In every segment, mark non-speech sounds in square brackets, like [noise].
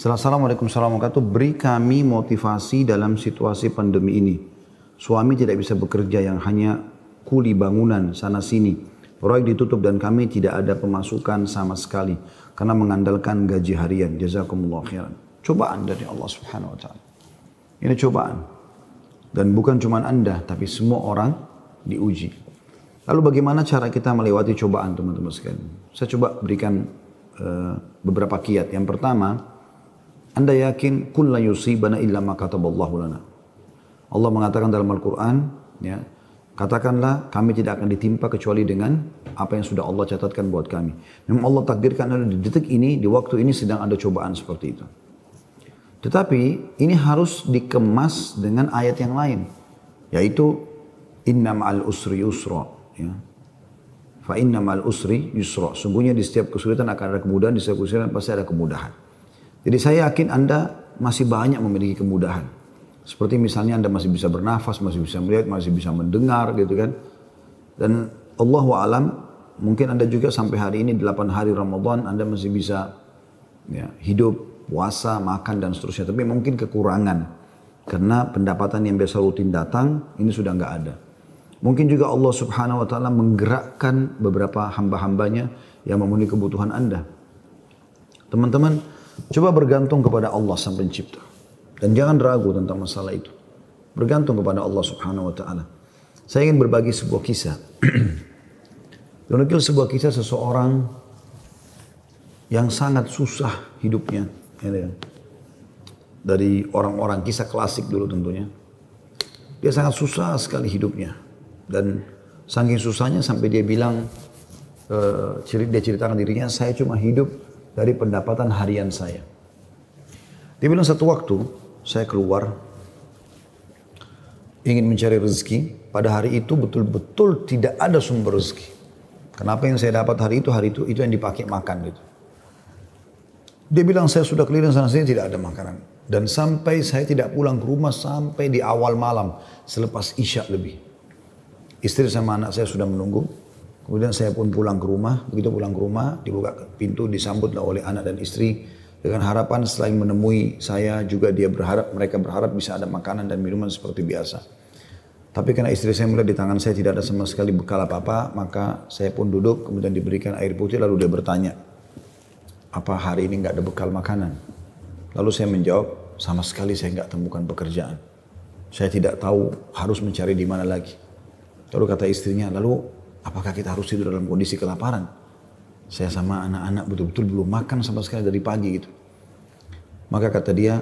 Assalamualaikum warahmatullahi wabarakatuh. Beri kami motivasi dalam situasi pandemi ini. Suami tidak bisa bekerja yang hanya kuli bangunan sana sini. Proyek ditutup dan kami tidak ada pemasukan sama sekali karena mengandalkan gaji harian. Jazakumullah khairan. Cobaan dari Allah Subhanahu wa taala. Ini cobaan. Dan bukan cuma Anda, tapi semua orang diuji. Lalu bagaimana cara kita melewati cobaan teman-teman sekalian? Saya coba berikan uh, beberapa kiat. Yang pertama, anda yakin kulla yusibana illa ma kataballahu lana. Allah mengatakan dalam Al-Qur'an, ya, katakanlah kami tidak akan ditimpa kecuali dengan apa yang sudah Allah catatkan buat kami. Memang Allah takdirkan Anda di detik ini, di waktu ini sedang ada cobaan seperti itu. Tetapi ini harus dikemas dengan ayat yang lain, yaitu inna al usri yusra, ya. Fa inna ma'al usri yusra. Sungguhnya di setiap kesulitan akan ada kemudahan, di setiap kesulitan pasti ada kemudahan. Jadi saya yakin Anda masih banyak memiliki kemudahan. Seperti misalnya Anda masih bisa bernafas, masih bisa melihat, masih bisa mendengar gitu kan. Dan Allah alam mungkin Anda juga sampai hari ini 8 hari Ramadan Anda masih bisa ya, hidup, puasa, makan dan seterusnya. Tapi mungkin kekurangan karena pendapatan yang biasa rutin datang ini sudah nggak ada. Mungkin juga Allah Subhanahu wa taala menggerakkan beberapa hamba-hambanya yang memenuhi kebutuhan Anda. Teman-teman, Coba bergantung kepada Allah Sang Pencipta. Dan jangan ragu tentang masalah itu. Bergantung kepada Allah Subhanahu wa taala. Saya ingin berbagi sebuah kisah. Dunukil [clears throat] sebuah kisah seseorang yang sangat susah hidupnya. Ya, ya. Dari orang-orang kisah klasik dulu tentunya. Dia sangat susah sekali hidupnya. Dan saking susahnya sampai dia bilang, eh, dia ceritakan dirinya, saya cuma hidup dari pendapatan harian saya. Dia bilang satu waktu saya keluar ingin mencari rezeki. Pada hari itu betul-betul tidak ada sumber rezeki. Kenapa yang saya dapat hari itu, hari itu, itu yang dipakai makan gitu. Dia bilang saya sudah keliling sana sini tidak ada makanan. Dan sampai saya tidak pulang ke rumah sampai di awal malam. Selepas isya lebih. Istri sama anak saya sudah menunggu. Kemudian saya pun pulang ke rumah. Begitu pulang ke rumah, dibuka pintu, disambutlah oleh anak dan istri. Dengan harapan selain menemui saya juga dia berharap, mereka berharap bisa ada makanan dan minuman seperti biasa. Tapi karena istri saya melihat di tangan saya tidak ada sama sekali bekal apa-apa, maka saya pun duduk, kemudian diberikan air putih, lalu dia bertanya, apa hari ini nggak ada bekal makanan? Lalu saya menjawab, sama sekali saya nggak temukan pekerjaan. Saya tidak tahu harus mencari di mana lagi. Lalu kata istrinya, lalu Apakah kita harus tidur dalam kondisi kelaparan? Saya sama anak-anak betul-betul belum makan sama sekali dari pagi gitu. Maka kata dia,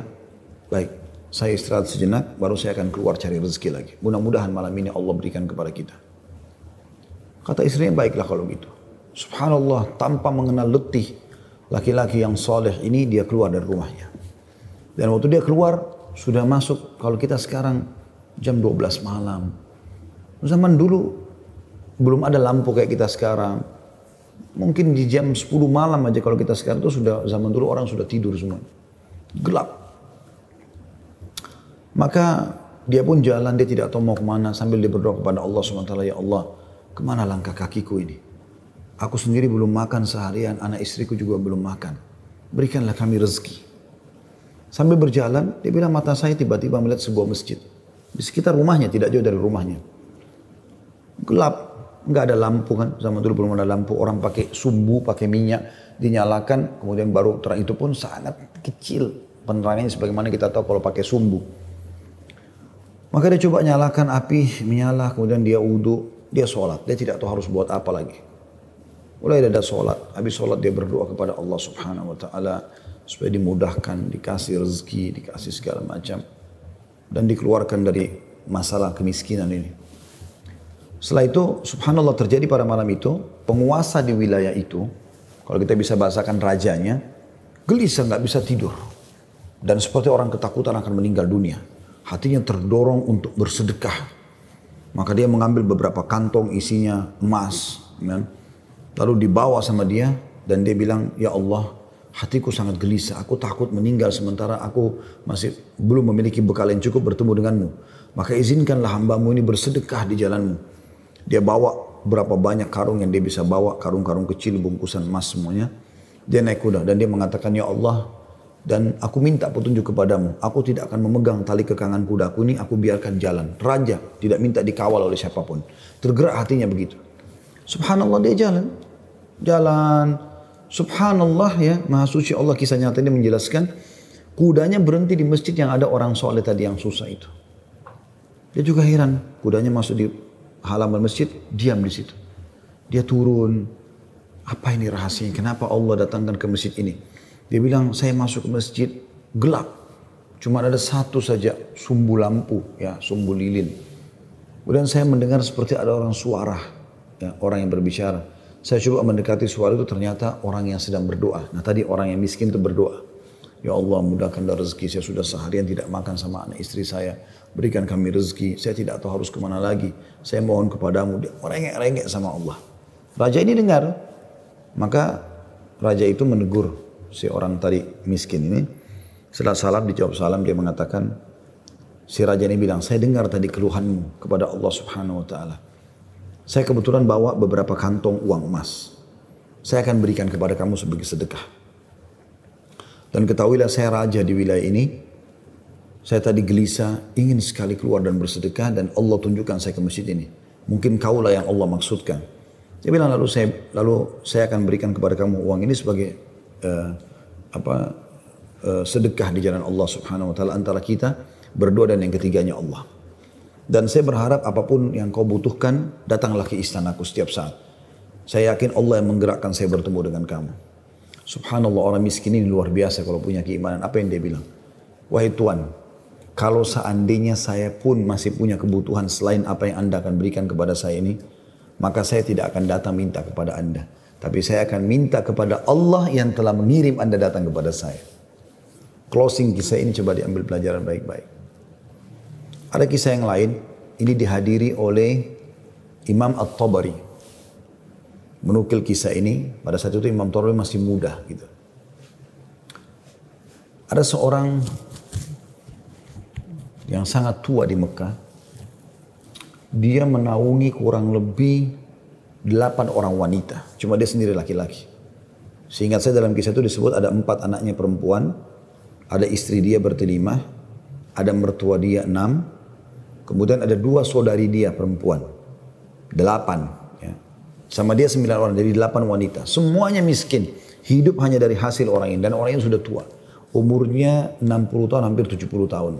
baik, saya istirahat sejenak, baru saya akan keluar cari rezeki lagi. Mudah-mudahan malam ini Allah berikan kepada kita. Kata istrinya, baiklah kalau gitu. Subhanallah, tanpa mengenal letih, laki-laki yang soleh ini dia keluar dari rumahnya. Dan waktu dia keluar, sudah masuk, kalau kita sekarang jam 12 malam. Zaman dulu belum ada lampu kayak kita sekarang. Mungkin di jam 10 malam aja kalau kita sekarang itu sudah zaman dulu orang sudah tidur semua. Gelap. Maka dia pun jalan, dia tidak tahu mau kemana sambil dia berdoa kepada Allah SWT. Ya Allah, kemana langkah kakiku ini? Aku sendiri belum makan seharian, anak istriku juga belum makan. Berikanlah kami rezeki. Sambil berjalan, dia bilang mata saya tiba-tiba melihat sebuah masjid. Di sekitar rumahnya, tidak jauh dari rumahnya. Gelap, nggak ada lampu kan zaman dulu belum ada lampu orang pakai sumbu pakai minyak dinyalakan kemudian baru terang itu pun sangat kecil penerangannya sebagaimana kita tahu kalau pakai sumbu maka dia coba nyalakan api menyala kemudian dia wudhu dia sholat dia tidak tahu harus buat apa lagi mulai ada sholat habis sholat dia berdoa kepada Allah subhanahu wa taala supaya dimudahkan dikasih rezeki dikasih segala macam dan dikeluarkan dari masalah kemiskinan ini setelah itu subhanallah terjadi pada malam itu, penguasa di wilayah itu, kalau kita bisa bahasakan rajanya, gelisah nggak bisa tidur. Dan seperti orang ketakutan akan meninggal dunia. Hatinya terdorong untuk bersedekah. Maka dia mengambil beberapa kantong isinya emas. Ya. Lalu dibawa sama dia dan dia bilang, Ya Allah, hatiku sangat gelisah. Aku takut meninggal sementara aku masih belum memiliki bekal yang cukup bertemu denganmu. Maka izinkanlah hambamu ini bersedekah di jalanmu. Dia bawa berapa banyak karung yang dia bisa bawa, karung-karung kecil, bungkusan emas semuanya. Dia naik kuda dan dia mengatakan, Ya Allah, dan aku minta petunjuk kepadamu. Aku tidak akan memegang tali kekangan kudaku ini, aku biarkan jalan. Raja tidak minta dikawal oleh siapapun. Tergerak hatinya begitu. Subhanallah dia jalan. Jalan. Subhanallah ya, Maha Suci Allah kisah nyata ini menjelaskan. Kudanya berhenti di masjid yang ada orang soleh tadi yang susah itu. Dia juga heran, kudanya masuk di halaman masjid, diam di situ. Dia turun, apa ini rahasianya? Kenapa Allah datangkan ke masjid ini? Dia bilang, saya masuk ke masjid gelap. Cuma ada satu saja sumbu lampu, ya sumbu lilin. Kemudian saya mendengar seperti ada orang suara, ya, orang yang berbicara. Saya coba mendekati suara itu ternyata orang yang sedang berdoa. Nah tadi orang yang miskin itu berdoa. Ya Allah mudahkanlah rezeki, saya sudah seharian tidak makan sama anak istri saya. Berikan kami rezeki, saya tidak tahu harus kemana lagi. Saya mohon kepadamu, dia merengek-rengek sama Allah. Raja ini dengar, maka raja itu menegur si orang tadi miskin ini. Setelah salam, dijawab salam, dia mengatakan, si raja ini bilang, saya dengar tadi keluhanmu kepada Allah subhanahu wa ta'ala. Saya kebetulan bawa beberapa kantong uang emas. Saya akan berikan kepada kamu sebagai sedekah. Dan ketahuilah saya raja di wilayah ini. Saya tadi gelisah, ingin sekali keluar dan bersedekah dan Allah tunjukkan saya ke masjid ini. Mungkin kaulah yang Allah maksudkan. Dia bilang lalu saya lalu saya akan berikan kepada kamu uang ini sebagai uh, apa uh, sedekah di jalan Allah Subhanahu wa taala antara kita berdua dan yang ketiganya Allah. Dan saya berharap apapun yang kau butuhkan datanglah ke istanaku setiap saat. Saya yakin Allah yang menggerakkan saya bertemu dengan kamu. Subhanallah orang miskin ini luar biasa kalau punya keimanan. Apa yang dia bilang? Wahai Tuhan, kalau seandainya saya pun masih punya kebutuhan selain apa yang Anda akan berikan kepada saya ini, maka saya tidak akan datang minta kepada Anda. Tapi saya akan minta kepada Allah yang telah mengirim Anda datang kepada saya. Closing kisah ini coba diambil pelajaran baik-baik. Ada kisah yang lain, ini dihadiri oleh Imam At-Tabari menukil kisah ini. Pada saat itu Imam Torwi masih muda gitu. Ada seorang yang sangat tua di Mekah. Dia menaungi kurang lebih delapan orang wanita. Cuma dia sendiri laki-laki. Seingat saya dalam kisah itu disebut ada empat anaknya perempuan, ada istri dia bertelima ada mertua dia enam, kemudian ada dua saudari dia perempuan. Delapan. Sama dia sembilan orang, jadi delapan wanita. Semuanya miskin. Hidup hanya dari hasil orang ini. Dan orang ini sudah tua. Umurnya 60 tahun, hampir 70 tahun.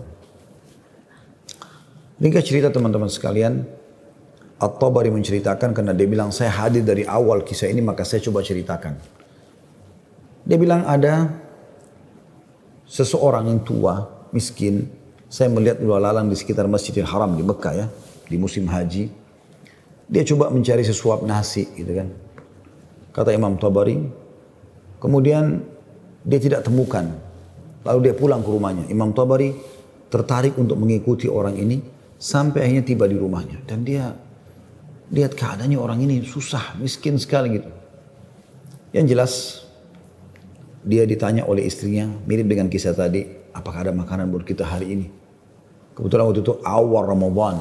Ringkas cerita teman-teman sekalian. At-Tabari menceritakan karena dia bilang saya hadir dari awal kisah ini maka saya coba ceritakan. Dia bilang ada seseorang yang tua, miskin. Saya melihat lalang di sekitar Masjidil Haram di Mekah ya, di musim haji. Dia coba mencari sesuap nasi gitu kan. Kata Imam Tabari. Kemudian dia tidak temukan. Lalu dia pulang ke rumahnya. Imam Tabari tertarik untuk mengikuti orang ini sampai akhirnya tiba di rumahnya dan dia lihat keadaannya orang ini susah, miskin sekali gitu. Yang jelas dia ditanya oleh istrinya mirip dengan kisah tadi, apakah ada makanan buat kita hari ini? Kebetulan waktu itu awal Ramadan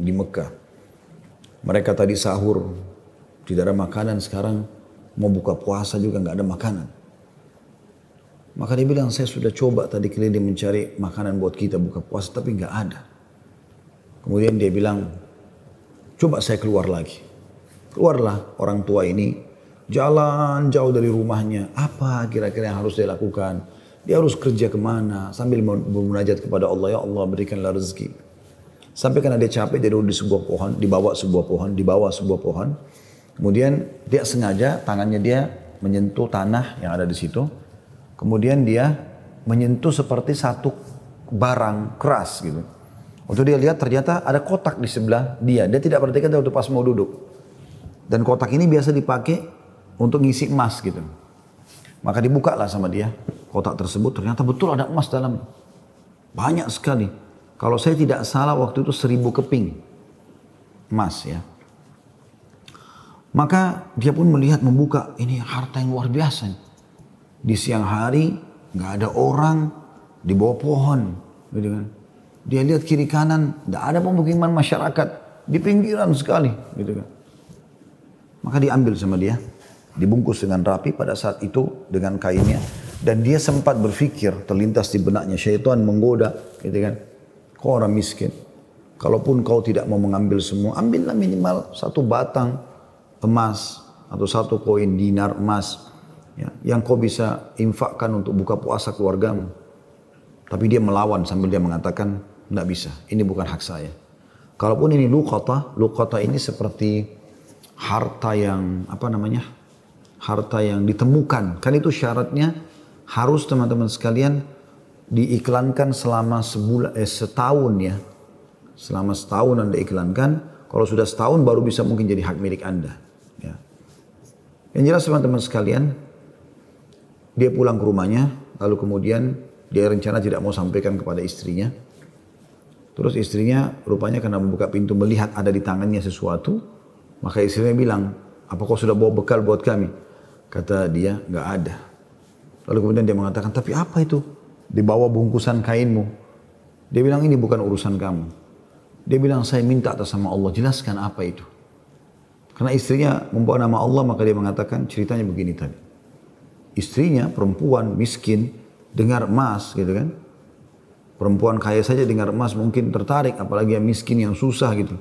di Mekah. Mereka tadi sahur, tidak ada makanan, sekarang mau buka puasa juga nggak ada makanan. Maka dia bilang, saya sudah coba tadi keliling mencari makanan buat kita buka puasa, tapi nggak ada. Kemudian dia bilang, coba saya keluar lagi. Keluarlah orang tua ini, jalan jauh dari rumahnya. Apa kira-kira yang harus dia lakukan? Dia harus kerja kemana sambil bermunajat kepada Allah, ya Allah berikanlah rezeki. Sampai karena dia capek, dia duduk di sebuah pohon, dibawa sebuah pohon, dibawa sebuah pohon. Kemudian dia sengaja tangannya dia menyentuh tanah yang ada di situ. Kemudian dia menyentuh seperti satu barang keras gitu. Waktu dia lihat ternyata ada kotak di sebelah dia. Dia tidak perhatikan dia waktu pas mau duduk. Dan kotak ini biasa dipakai untuk ngisi emas gitu. Maka dibuka lah sama dia kotak tersebut. Ternyata betul ada emas dalam Banyak sekali. Kalau saya tidak salah waktu itu seribu keping emas ya. Maka dia pun melihat membuka ini harta yang luar biasa. Di siang hari nggak ada orang di bawah pohon. Gitu kan. Dia lihat kiri kanan nggak ada pemukiman masyarakat di pinggiran sekali. Gitu kan. Maka diambil sama dia, dibungkus dengan rapi pada saat itu dengan kainnya. Dan dia sempat berpikir terlintas di benaknya syaitan menggoda, gitu kan. Kau orang miskin. Kalaupun kau tidak mau mengambil semua, ambillah minimal satu batang emas atau satu koin dinar emas ya, yang kau bisa infakkan untuk buka puasa keluargamu. Tapi dia melawan sambil dia mengatakan, tidak bisa, ini bukan hak saya. Kalaupun ini lukota, lukota ini seperti harta yang apa namanya, harta yang ditemukan. Kan itu syaratnya harus teman-teman sekalian diiklankan selama sebulan eh, setahun ya. Selama setahun Anda iklankan, kalau sudah setahun baru bisa mungkin jadi hak milik Anda. Ya. Yang jelas teman-teman sekalian, dia pulang ke rumahnya, lalu kemudian dia rencana tidak mau sampaikan kepada istrinya. Terus istrinya rupanya karena membuka pintu melihat ada di tangannya sesuatu, maka istrinya bilang, apa kau sudah bawa bekal buat kami? Kata dia, nggak ada. Lalu kemudian dia mengatakan, tapi apa itu? di bawah bungkusan kainmu. Dia bilang ini bukan urusan kamu. Dia bilang saya minta atas sama Allah, jelaskan apa itu. Karena istrinya membawa nama Allah maka dia mengatakan ceritanya begini tadi. Istrinya perempuan miskin dengar emas gitu kan. Perempuan kaya saja dengar emas mungkin tertarik apalagi yang miskin yang susah gitu.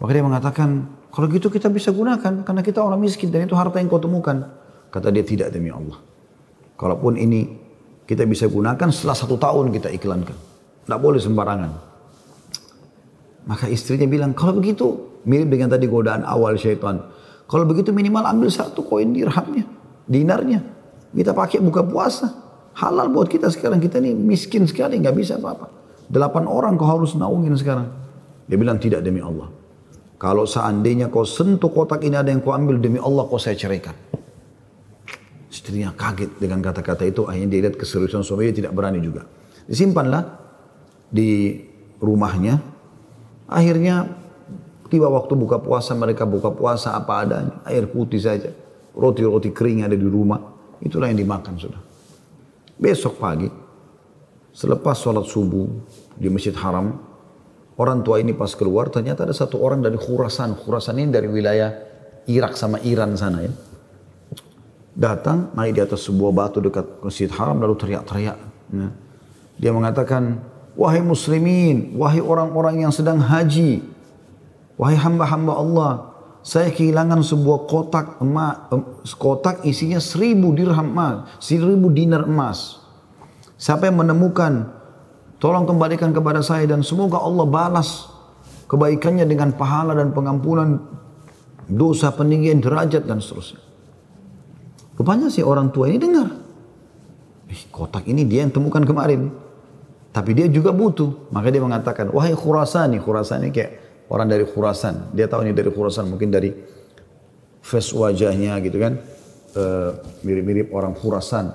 Maka dia mengatakan kalau gitu kita bisa gunakan karena kita orang miskin dan itu harta yang kau temukan. Kata dia tidak demi Allah. Kalaupun ini kita bisa gunakan setelah satu tahun kita iklankan. Tidak boleh sembarangan. Maka istrinya bilang, kalau begitu mirip dengan tadi godaan awal syaitan. Kalau begitu minimal ambil satu koin dirhamnya, dinarnya. Kita pakai buka puasa. Halal buat kita sekarang. Kita ini miskin sekali, nggak bisa apa-apa. Delapan orang kau harus naungin sekarang. Dia bilang tidak demi Allah. Kalau seandainya kau sentuh kotak ini ada yang kau ambil demi Allah kau saya ceraikan. Istrinya kaget dengan kata-kata itu, akhirnya dia lihat keseriusan suaminya tidak berani juga. Disimpanlah di rumahnya. Akhirnya tiba waktu buka puasa, mereka buka puasa apa adanya. Air putih saja, roti-roti kering ada di rumah. Itulah yang dimakan sudah. Besok pagi, selepas sholat subuh di Masjid Haram, orang tua ini pas keluar ternyata ada satu orang dari Khurasan. Khurasan ini dari wilayah Irak sama Iran sana ya datang naik di atas sebuah batu dekat Masjid Haram lalu teriak-teriak. Ya. Dia mengatakan, wahai muslimin, wahai orang-orang yang sedang haji, wahai hamba-hamba Allah, saya kehilangan sebuah kotak emas, kotak isinya seribu dirham emas, seribu dinar emas. Siapa yang menemukan, tolong kembalikan kepada saya dan semoga Allah balas kebaikannya dengan pahala dan pengampunan dosa peninggian derajat dan seterusnya. Rupanya si orang tua ini dengar. Ih, kotak ini dia yang temukan kemarin. Tapi dia juga butuh. Maka dia mengatakan, wahai Khurasani. Khurasani kayak orang dari Khurasan. Dia tahu ini dari Khurasan. Mungkin dari face wajahnya gitu kan. Eh, mirip-mirip uh, orang Khurasan.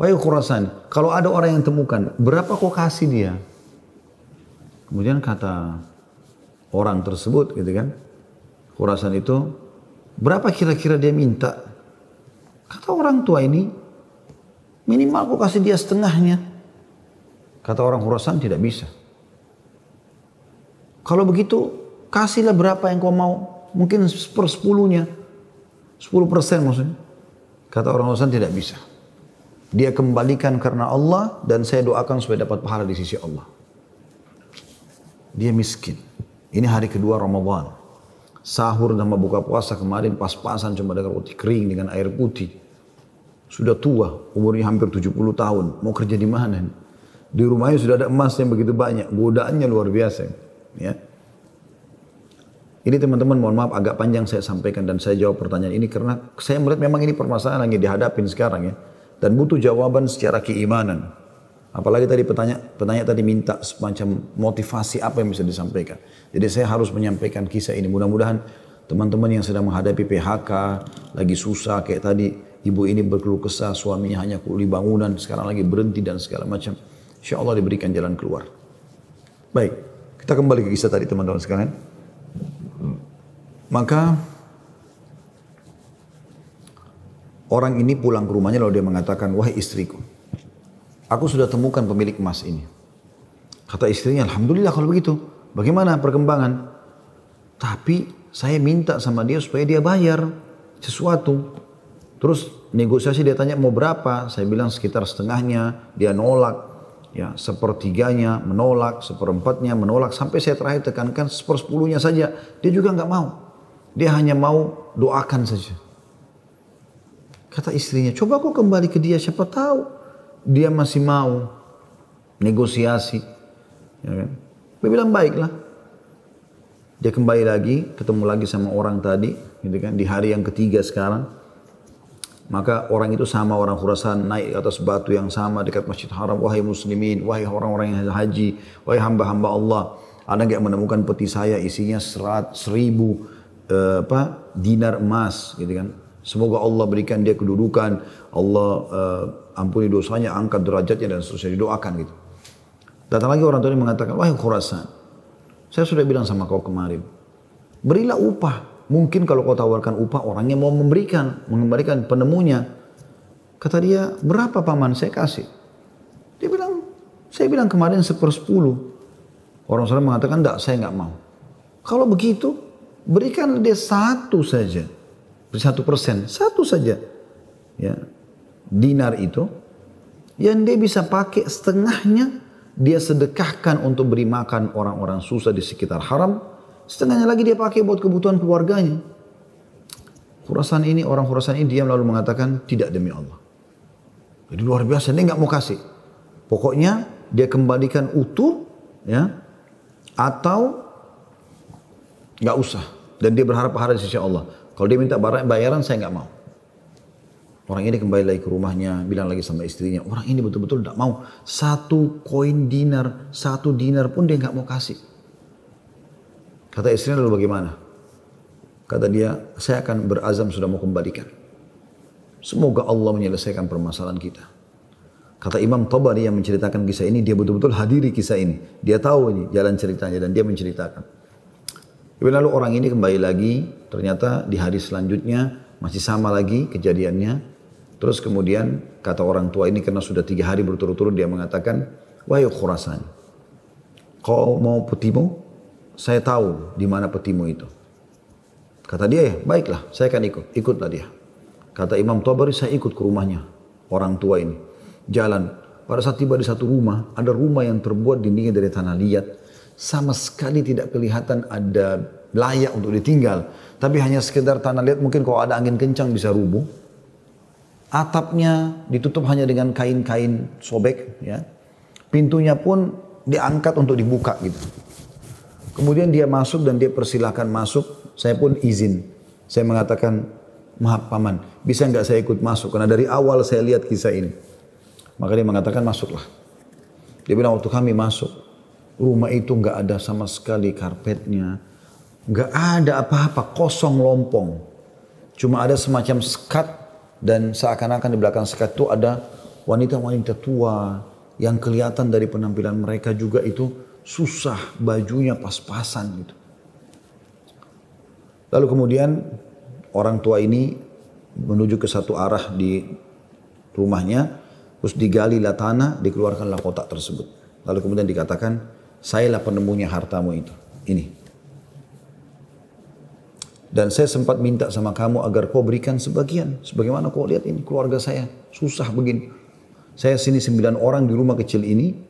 Wahai Khurasan, kalau ada orang yang temukan, berapa kau kasih dia? Kemudian kata orang tersebut gitu kan. Khurasan itu berapa kira-kira dia minta? Kata orang tua ini, minimal aku kasih dia setengahnya. Kata orang Khurasan tidak bisa. Kalau begitu, kasihlah berapa yang kau mau. Mungkin per sepuluhnya. Sepuluh persen maksudnya. Kata orang Khurasan tidak bisa. Dia kembalikan karena Allah dan saya doakan supaya dapat pahala di sisi Allah. Dia miskin. Ini hari kedua Ramadan. Sahur sama buka puasa kemarin pas-pasan cuma dengan roti kering dengan air putih. Sudah tua, umurnya hampir 70 tahun. Mau kerja di mana Di rumahnya sudah ada emas yang begitu banyak. Godaannya luar biasa. Ya. Ini teman-teman mohon maaf agak panjang saya sampaikan dan saya jawab pertanyaan ini karena saya melihat memang ini permasalahan yang dihadapin sekarang ya. Dan butuh jawaban secara keimanan. Apalagi tadi pertanyaan pertanya tadi minta semacam motivasi apa yang bisa disampaikan. Jadi saya harus menyampaikan kisah ini. Mudah-mudahan teman-teman yang sedang menghadapi PHK, lagi susah kayak tadi, Ibu ini berkeluh kesah, suaminya hanya kuli bangunan, sekarang lagi berhenti dan segala macam. Insya Allah diberikan jalan keluar. Baik, kita kembali ke kisah tadi teman-teman sekalian. Maka orang ini pulang ke rumahnya lalu dia mengatakan, wahai istriku, aku sudah temukan pemilik emas ini. Kata istrinya, Alhamdulillah kalau begitu. Bagaimana perkembangan? Tapi saya minta sama dia supaya dia bayar sesuatu. Terus negosiasi dia tanya mau berapa? Saya bilang sekitar setengahnya, dia nolak. Ya, sepertiganya menolak, seperempatnya menolak. Sampai saya terakhir tekankan sepersepuluhnya saja. Dia juga nggak mau. Dia hanya mau doakan saja. Kata istrinya, coba aku kembali ke dia, siapa tahu dia masih mau negosiasi. Ya kan? Dia bilang baiklah. Dia kembali lagi, ketemu lagi sama orang tadi, gitu kan, di hari yang ketiga sekarang. Maka orang itu sama orang Khurasan naik ke atas batu yang sama dekat Masjid Haram. Wahai muslimin, wahai orang-orang yang haji, wahai hamba-hamba Allah. anda nggak menemukan peti saya isinya serat, seribu eh, apa, dinar emas gitu kan. Semoga Allah berikan dia kedudukan, Allah eh, ampuni dosanya, angkat derajatnya dan seterusnya didoakan gitu. Datang lagi orang tua ini mengatakan, wahai Khurasan, saya sudah bilang sama kau kemarin, berilah upah mungkin kalau kau tawarkan upah orangnya mau memberikan, mengembalikan penemunya. Kata dia, berapa paman saya kasih? Dia bilang, saya bilang kemarin sepersepuluh. Orang sana mengatakan, tidak, saya nggak mau. Kalau begitu, berikan dia satu saja. Satu persen, satu saja. Ya, dinar itu, yang dia bisa pakai setengahnya, dia sedekahkan untuk beri makan orang-orang susah di sekitar haram, Setengahnya lagi dia pakai buat kebutuhan keluarganya. Khurasan ini, orang Khurasan ini diam lalu mengatakan tidak demi Allah. Jadi luar biasa, dia nggak mau kasih. Pokoknya dia kembalikan utuh ya atau nggak usah dan dia berharap pahala di sisi Allah. Kalau dia minta bayaran saya nggak mau. Orang ini kembali lagi ke rumahnya, bilang lagi sama istrinya, orang ini betul-betul nggak mau. Satu koin dinar, satu dinar pun dia nggak mau kasih. Kata istrinya lalu bagaimana? Kata dia, saya akan berazam sudah mau kembalikan. Semoga Allah menyelesaikan permasalahan kita. Kata Imam Tabari yang menceritakan kisah ini, dia betul-betul hadiri kisah ini. Dia tahu ini jalan ceritanya dan dia menceritakan. Lalu orang ini kembali lagi, ternyata di hari selanjutnya masih sama lagi kejadiannya. Terus kemudian kata orang tua ini karena sudah tiga hari berturut-turut dia mengatakan, Wahai Khurasan, kau mau putimu? saya tahu di mana petimu itu. Kata dia, ya, baiklah, saya akan ikut. Ikutlah dia. Kata Imam Tabari, saya ikut ke rumahnya. Orang tua ini. Jalan. Pada saat tiba di satu rumah, ada rumah yang terbuat dindingnya dari tanah liat. Sama sekali tidak kelihatan ada layak untuk ditinggal. Tapi hanya sekedar tanah liat, mungkin kalau ada angin kencang bisa rubuh. Atapnya ditutup hanya dengan kain-kain sobek. ya Pintunya pun diangkat untuk dibuka gitu. Kemudian dia masuk dan dia persilahkan masuk. Saya pun izin. Saya mengatakan, maaf paman, bisa nggak saya ikut masuk? Karena dari awal saya lihat kisah ini. Maka dia mengatakan masuklah. Dia bilang waktu kami masuk, rumah itu nggak ada sama sekali karpetnya. Nggak ada apa-apa, kosong lompong. Cuma ada semacam sekat dan seakan-akan di belakang sekat itu ada wanita-wanita tua yang kelihatan dari penampilan mereka juga itu susah bajunya pas-pasan gitu. Lalu kemudian orang tua ini menuju ke satu arah di rumahnya, terus lah tanah, dikeluarkanlah kotak tersebut. Lalu kemudian dikatakan, saya sayalah penemunya hartamu itu. Ini. Dan saya sempat minta sama kamu agar kau berikan sebagian. Sebagaimana kau lihat ini keluarga saya susah begini. Saya sini sembilan orang di rumah kecil ini,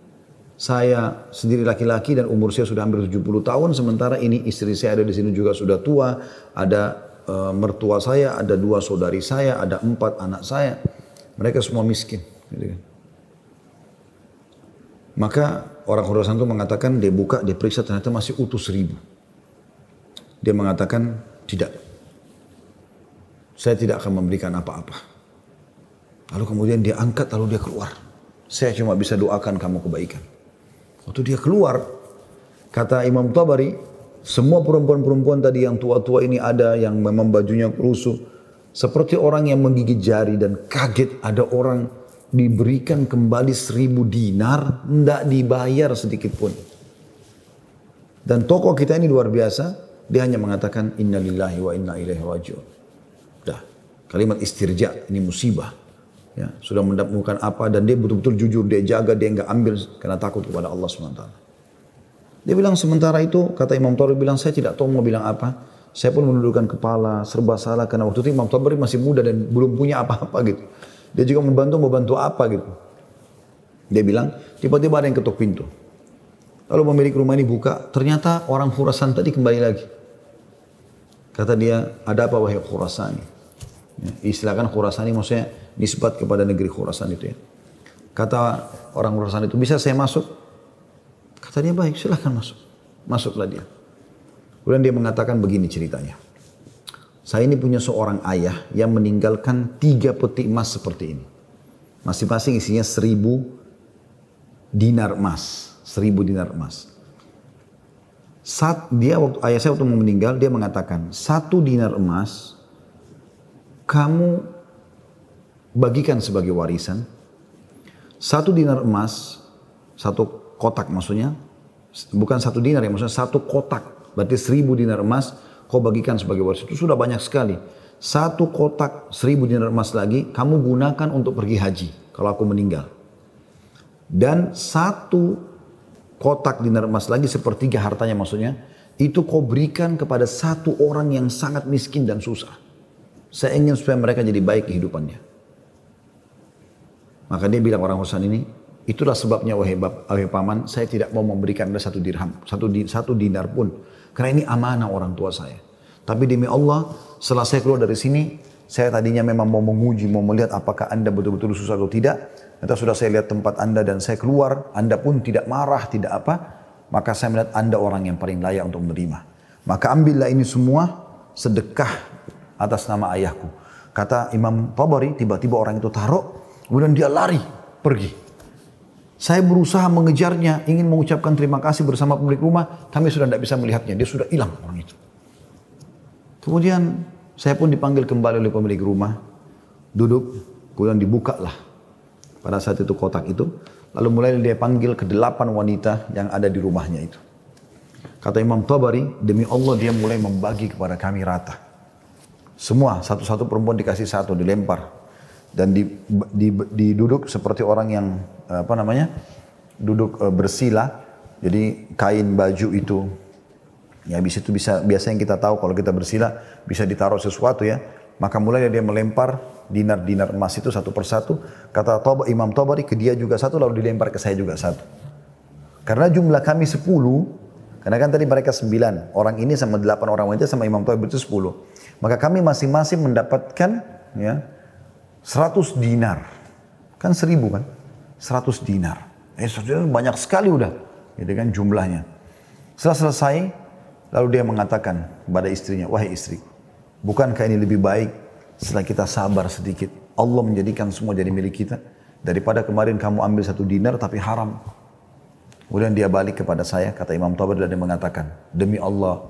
saya sendiri laki-laki dan umur saya sudah hampir 70 tahun sementara ini istri saya ada di sini juga sudah tua ada e, mertua saya ada dua saudari saya ada empat anak saya mereka semua miskin gitu kan. maka orang Khurasan itu mengatakan dia buka dia periksa ternyata masih utuh seribu dia mengatakan tidak saya tidak akan memberikan apa-apa lalu kemudian dia angkat lalu dia keluar saya cuma bisa doakan kamu kebaikan Waktu dia keluar, kata Imam Tabari, semua perempuan-perempuan tadi yang tua-tua ini ada yang memang bajunya rusuh. Seperti orang yang menggigit jari dan kaget ada orang diberikan kembali seribu dinar, tidak dibayar sedikit pun. Dan tokoh kita ini luar biasa, dia hanya mengatakan, innalillahi wa inna ilaihi raji'un. Dah, kalimat istirja, ini musibah ya, sudah mendapatkan apa dan dia betul-betul jujur, dia jaga, dia nggak ambil karena takut kepada Allah SWT. Dia bilang sementara itu, kata Imam Tabari bilang, saya tidak tahu mau bilang apa. Saya pun menundukkan kepala, serba salah karena waktu itu Imam Tabari masih muda dan belum punya apa-apa gitu. Dia juga membantu, membantu apa gitu. Dia bilang, tiba-tiba ada yang ketuk pintu. Lalu pemilik rumah ini buka, ternyata orang Khurasan tadi kembali lagi. Kata dia, ada apa wahai Khurasani? Ya, istilahkan Khurasani maksudnya Nisbat kepada negeri Khurasan itu ya. Kata orang Khurasan itu, bisa saya masuk? Kata dia, baik silahkan masuk. Masuklah dia. Kemudian dia mengatakan begini ceritanya. Saya ini punya seorang ayah yang meninggalkan tiga peti emas seperti ini. Masing-masing isinya seribu dinar emas. Seribu dinar emas. Saat dia waktu ayah saya waktu meninggal dia mengatakan satu dinar emas kamu bagikan sebagai warisan. Satu dinar emas, satu kotak maksudnya, bukan satu dinar ya, maksudnya satu kotak. Berarti seribu dinar emas kau bagikan sebagai warisan. Itu sudah banyak sekali. Satu kotak seribu dinar emas lagi kamu gunakan untuk pergi haji kalau aku meninggal. Dan satu kotak dinar emas lagi sepertiga hartanya maksudnya itu kau berikan kepada satu orang yang sangat miskin dan susah. Saya ingin supaya mereka jadi baik kehidupannya. Maka dia bilang orang Husain ini, itulah sebabnya wahai, bab, wahai paman, saya tidak mau memberikan anda satu dirham, satu, di, satu dinar pun. Karena ini amanah orang tua saya. Tapi demi Allah, setelah saya keluar dari sini, saya tadinya memang mau menguji, mau melihat apakah anda betul-betul susah atau tidak. Nanti sudah saya lihat tempat anda dan saya keluar, anda pun tidak marah, tidak apa. Maka saya melihat anda orang yang paling layak untuk menerima. Maka ambillah ini semua sedekah atas nama ayahku. Kata Imam Tabari, tiba-tiba orang itu taruh Kemudian dia lari pergi. Saya berusaha mengejarnya, ingin mengucapkan terima kasih bersama pemilik rumah, kami sudah tidak bisa melihatnya, dia sudah hilang orang itu. Kemudian saya pun dipanggil kembali oleh pemilik rumah, duduk, kemudian dibukalah pada saat itu kotak itu, lalu mulai dia panggil ke delapan wanita yang ada di rumahnya itu. Kata Imam Tabari, demi Allah dia mulai membagi kepada kami rata. Semua, satu-satu perempuan dikasih satu, dilempar dan di, di, diduduk seperti orang yang apa namanya duduk eh, bersila jadi kain baju itu ya habis itu bisa biasanya kita tahu kalau kita bersila bisa ditaruh sesuatu ya maka mulai dia melempar dinar-dinar emas itu satu persatu kata Toba, Imam Tobari ke dia juga satu lalu dilempar ke saya juga satu karena jumlah kami sepuluh karena kan tadi mereka sembilan orang ini sama delapan orang wanita sama Imam Tobari itu sepuluh maka kami masing-masing mendapatkan ya Seratus dinar. Kan seribu kan? Seratus dinar. Eh 100 dinar banyak sekali udah. Gitu kan jumlahnya. Setelah selesai, lalu dia mengatakan kepada istrinya, wahai istri, bukankah ini lebih baik setelah kita sabar sedikit. Allah menjadikan semua jadi milik kita. Daripada kemarin kamu ambil satu dinar tapi haram. Kemudian dia balik kepada saya, kata Imam Tabari dan dia mengatakan, demi Allah,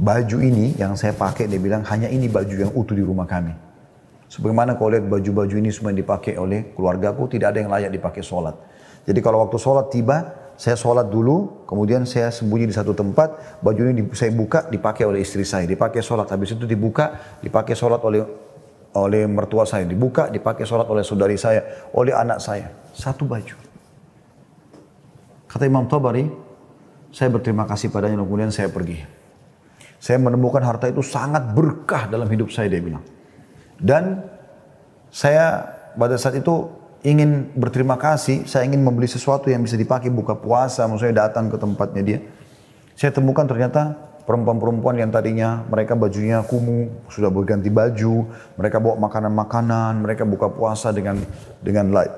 baju ini yang saya pakai, dia bilang, hanya ini baju yang utuh di rumah kami. Sebagaimana kau lihat baju-baju ini semua yang dipakai oleh keluargaku, tidak ada yang layak dipakai sholat. Jadi kalau waktu sholat tiba, saya sholat dulu, kemudian saya sembunyi di satu tempat, baju ini saya buka, dipakai oleh istri saya, dipakai sholat. Habis itu dibuka, dipakai sholat oleh oleh mertua saya, dibuka, dipakai sholat oleh saudari saya, oleh anak saya. Satu baju. Kata Imam Tabari, saya berterima kasih padanya, kemudian saya pergi. Saya menemukan harta itu sangat berkah dalam hidup saya, dia bilang. Dan saya pada saat itu ingin berterima kasih, saya ingin membeli sesuatu yang bisa dipakai buka puasa, maksudnya datang ke tempatnya dia. Saya temukan ternyata perempuan-perempuan yang tadinya mereka bajunya kumuh, sudah berganti baju, mereka bawa makanan-makanan, mereka buka puasa dengan dengan light.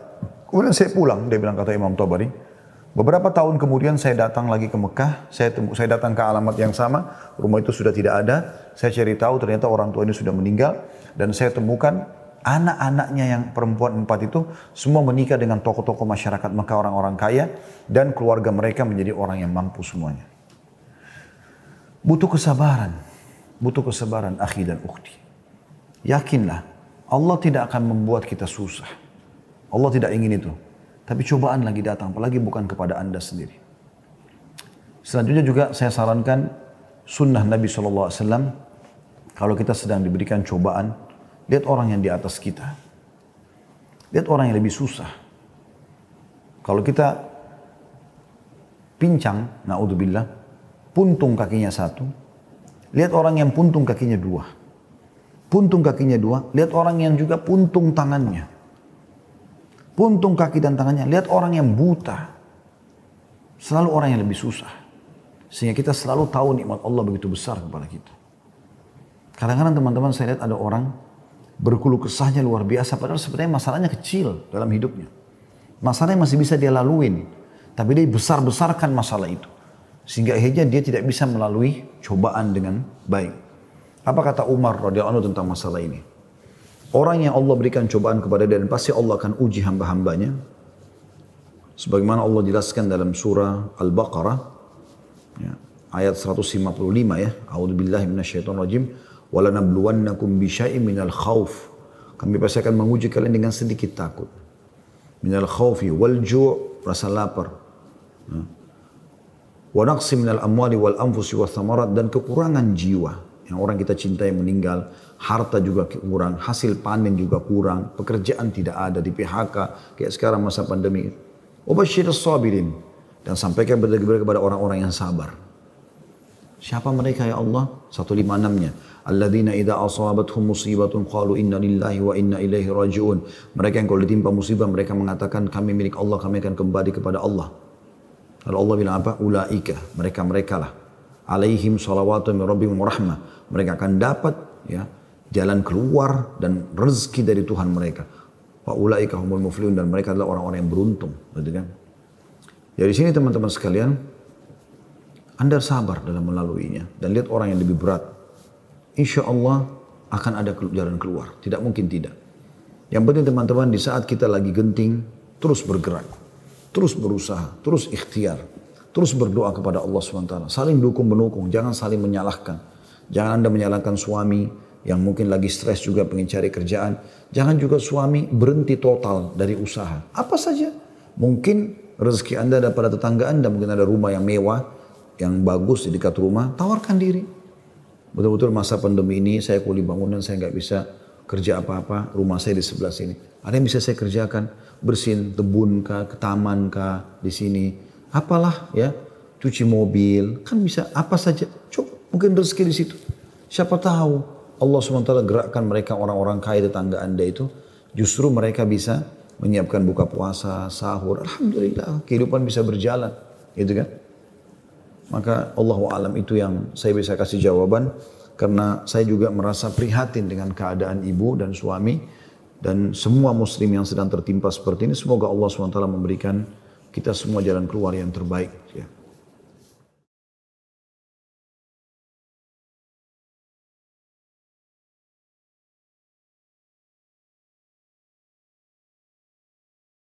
Kemudian saya pulang, dia bilang kata Imam Tabari, Beberapa tahun kemudian saya datang lagi ke Mekah, saya saya datang ke alamat yang sama, rumah itu sudah tidak ada. Saya cari tahu ternyata orang tua ini sudah meninggal dan saya temukan anak-anaknya yang perempuan empat itu semua menikah dengan tokoh-tokoh masyarakat Mekah orang-orang kaya dan keluarga mereka menjadi orang yang mampu semuanya. Butuh kesabaran, butuh kesabaran akhi dan ukhti. Yakinlah Allah tidak akan membuat kita susah. Allah tidak ingin itu. Tapi cobaan lagi datang, apalagi bukan kepada Anda sendiri. Selanjutnya juga saya sarankan sunnah Nabi SAW. Kalau kita sedang diberikan cobaan, lihat orang yang di atas kita. Lihat orang yang lebih susah. Kalau kita pincang, na'udzubillah, puntung kakinya satu, lihat orang yang puntung kakinya dua. Puntung kakinya dua, lihat orang yang juga puntung tangannya. Puntung kaki dan tangannya. Lihat orang yang buta. Selalu orang yang lebih susah. Sehingga kita selalu tahu nikmat Allah begitu besar kepada kita. Kadang-kadang teman-teman saya lihat ada orang berkuluk kesahnya luar biasa. Padahal sebenarnya masalahnya kecil dalam hidupnya. Masalahnya masih bisa dia laluin. Tapi dia besar-besarkan masalah itu. Sehingga akhirnya dia tidak bisa melalui cobaan dengan baik. Apa kata Umar radhiyallahu anhu tentang masalah ini? Orang yang Allah berikan cobaan kepada dia dan pasti Allah akan uji hamba-hambanya. Sebagaimana Allah jelaskan dalam surah Al-Baqarah ya, ayat 155 ya. A'udzubillahi minasyaitonirrajim. Walanabluwannakum bisyai'in minal khauf. Kami pasti akan menguji kalian dengan sedikit takut. Minal khaufi wal ju' rasa lapar. Ya. Wa naqsi minal amwali wal anfusi wa thamarat dan kekurangan jiwa yang orang kita cintai meninggal harta juga kurang, hasil panen juga kurang, pekerjaan tidak ada di PHK kayak sekarang masa pandemi. Ubashir sabirin dan sampaikan berita kepada orang-orang yang sabar. Siapa mereka ya Allah? 156-nya. Alladzina idza asabathum musibatun qalu inna lillahi wa inna ilaihi rajiun. Mereka yang kalau ditimpa musibah mereka mengatakan kami milik Allah, kami akan kembali kepada Allah. Lalu Allah bilang apa? Ulaika, mereka-merekalah. Alaihim salawatu min rabbihim rahmah. Mereka akan dapat ya jalan keluar dan rezeki dari Tuhan mereka. Wa ulaika humul muflihun dan mereka adalah orang-orang yang beruntung, gitu kan? Ya, sini teman-teman sekalian, Anda sabar dalam melaluinya dan lihat orang yang lebih berat. Insya Allah akan ada jalan keluar. Tidak mungkin tidak. Yang penting teman-teman di saat kita lagi genting, terus bergerak, terus berusaha, terus ikhtiar, terus berdoa kepada Allah SWT. Saling dukung menukung, jangan saling menyalahkan. Jangan Anda menyalahkan suami, yang mungkin lagi stres juga pengen cari kerjaan. Jangan juga suami berhenti total dari usaha. Apa saja. Mungkin rezeki Anda ada pada tetangga Anda, mungkin ada rumah yang mewah, yang bagus di dekat rumah, tawarkan diri. Betul-betul masa pandemi ini saya kuli bangunan, saya nggak bisa kerja apa-apa, rumah saya di sebelah sini. Ada yang bisa saya kerjakan, Bersin, tebun kah, ke taman kah, di sini. Apalah ya, cuci mobil, kan bisa apa saja. Coba mungkin rezeki di situ. Siapa tahu Allah SWT gerakkan mereka orang-orang kaya tetangga anda itu, justru mereka bisa menyiapkan buka puasa, sahur. Alhamdulillah, kehidupan bisa berjalan. Gitu kan? Maka Allah alam itu yang saya bisa kasih jawaban karena saya juga merasa prihatin dengan keadaan ibu dan suami dan semua muslim yang sedang tertimpa seperti ini semoga Allah SWT memberikan kita semua jalan keluar yang terbaik ya.